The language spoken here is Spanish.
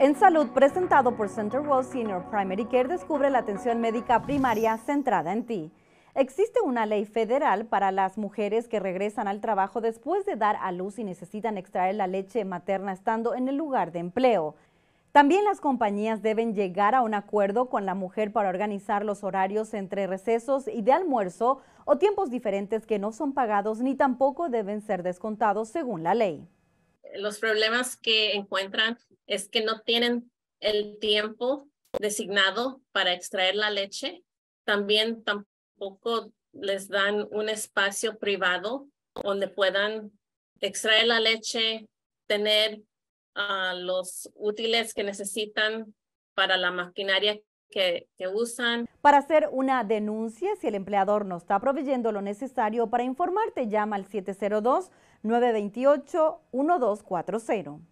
En salud, presentado por World Senior Primary Care, descubre la atención médica primaria centrada en ti. Existe una ley federal para las mujeres que regresan al trabajo después de dar a luz y necesitan extraer la leche materna estando en el lugar de empleo. También las compañías deben llegar a un acuerdo con la mujer para organizar los horarios entre recesos y de almuerzo o tiempos diferentes que no son pagados ni tampoco deben ser descontados según la ley. Los problemas que encuentran es que no tienen el tiempo designado para extraer la leche. También tampoco les dan un espacio privado donde puedan extraer la leche, tener ah, los útiles que necesitan para la maquinaria que, que, usan. Para hacer una denuncia, si el empleador no está proveyendo lo necesario para informarte, llama al 702-928-1240.